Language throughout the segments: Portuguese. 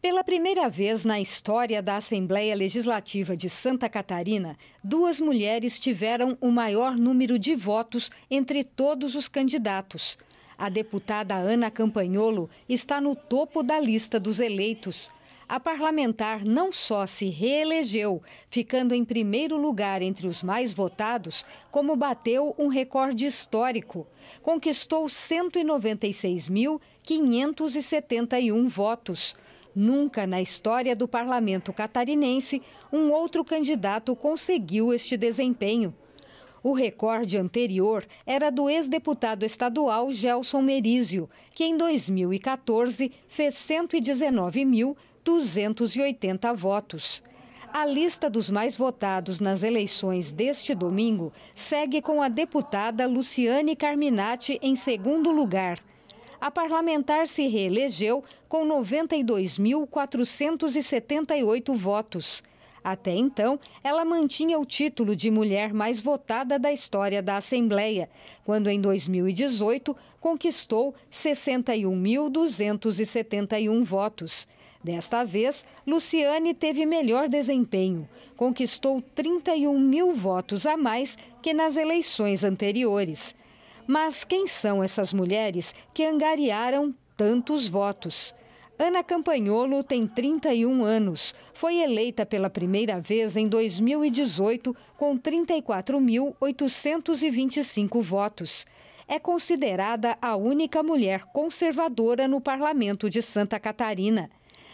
Pela primeira vez na história da Assembleia Legislativa de Santa Catarina, duas mulheres tiveram o maior número de votos entre todos os candidatos. A deputada Ana Campanholo está no topo da lista dos eleitos a parlamentar não só se reelegeu, ficando em primeiro lugar entre os mais votados, como bateu um recorde histórico. Conquistou 196.571 votos. Nunca na história do parlamento catarinense um outro candidato conseguiu este desempenho. O recorde anterior era do ex-deputado estadual Gelson Merizio, que em 2014 fez 119.000 280 votos. A lista dos mais votados nas eleições deste domingo segue com a deputada Luciane Carminati em segundo lugar. A parlamentar se reelegeu com 92.478 votos. Até então, ela mantinha o título de mulher mais votada da história da Assembleia, quando em 2018 conquistou 61.271 votos. Desta vez, Luciane teve melhor desempenho, conquistou 31 mil votos a mais que nas eleições anteriores. Mas quem são essas mulheres que angariaram tantos votos? Ana Campanholo tem 31 anos. Foi eleita pela primeira vez em 2018 com 34.825 votos. É considerada a única mulher conservadora no parlamento de Santa Catarina.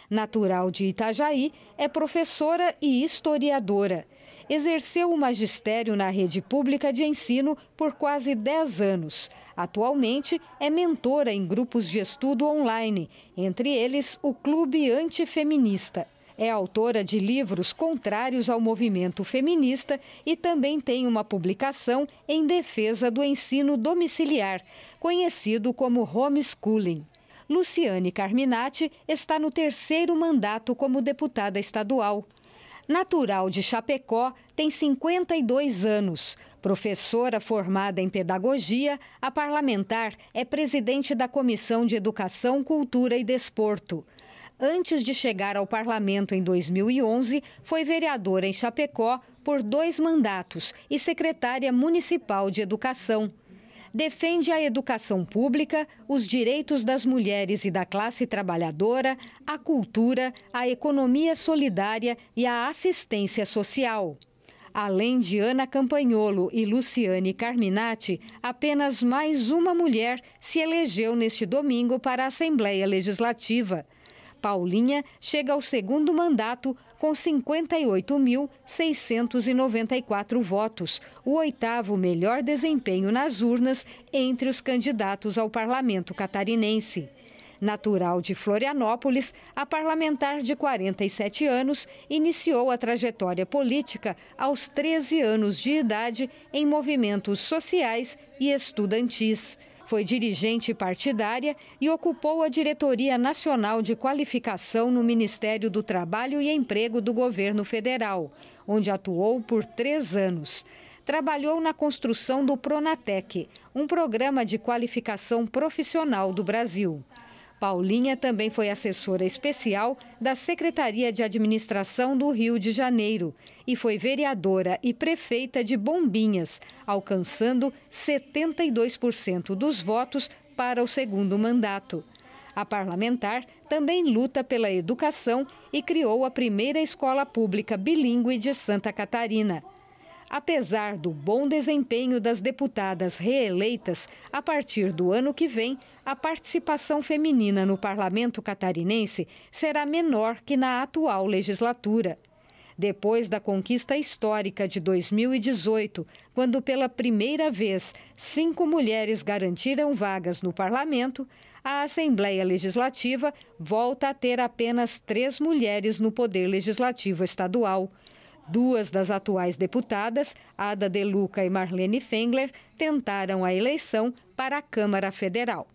Natural de Itajaí, é professora e historiadora. Exerceu o magistério na rede pública de ensino por quase 10 anos. Atualmente é mentora em grupos de estudo online, entre eles o Clube Antifeminista. É autora de livros contrários ao movimento feminista e também tem uma publicação em defesa do ensino domiciliar, conhecido como homeschooling. Luciane Carminati está no terceiro mandato como deputada estadual. Natural de Chapecó, tem 52 anos. Professora formada em pedagogia, a parlamentar é presidente da Comissão de Educação, Cultura e Desporto. Antes de chegar ao parlamento em 2011, foi vereadora em Chapecó por dois mandatos e secretária municipal de Educação defende a educação pública, os direitos das mulheres e da classe trabalhadora, a cultura, a economia solidária e a assistência social. Além de Ana Campagnolo e Luciane Carminati, apenas mais uma mulher se elegeu neste domingo para a Assembleia Legislativa. Paulinha chega ao segundo mandato com 58.694 votos, o oitavo melhor desempenho nas urnas entre os candidatos ao parlamento catarinense. Natural de Florianópolis, a parlamentar de 47 anos iniciou a trajetória política aos 13 anos de idade em movimentos sociais e estudantis. Foi dirigente partidária e ocupou a Diretoria Nacional de Qualificação no Ministério do Trabalho e Emprego do Governo Federal, onde atuou por três anos trabalhou na construção do Pronatec, um programa de qualificação profissional do Brasil. Paulinha também foi assessora especial da Secretaria de Administração do Rio de Janeiro e foi vereadora e prefeita de Bombinhas, alcançando 72% dos votos para o segundo mandato. A parlamentar também luta pela educação e criou a primeira escola pública bilíngue de Santa Catarina. Apesar do bom desempenho das deputadas reeleitas, a partir do ano que vem, a participação feminina no parlamento catarinense será menor que na atual legislatura. Depois da conquista histórica de 2018, quando pela primeira vez cinco mulheres garantiram vagas no parlamento, a Assembleia Legislativa volta a ter apenas três mulheres no Poder Legislativo Estadual. Duas das atuais deputadas, Ada De Luca e Marlene Fengler, tentaram a eleição para a Câmara Federal.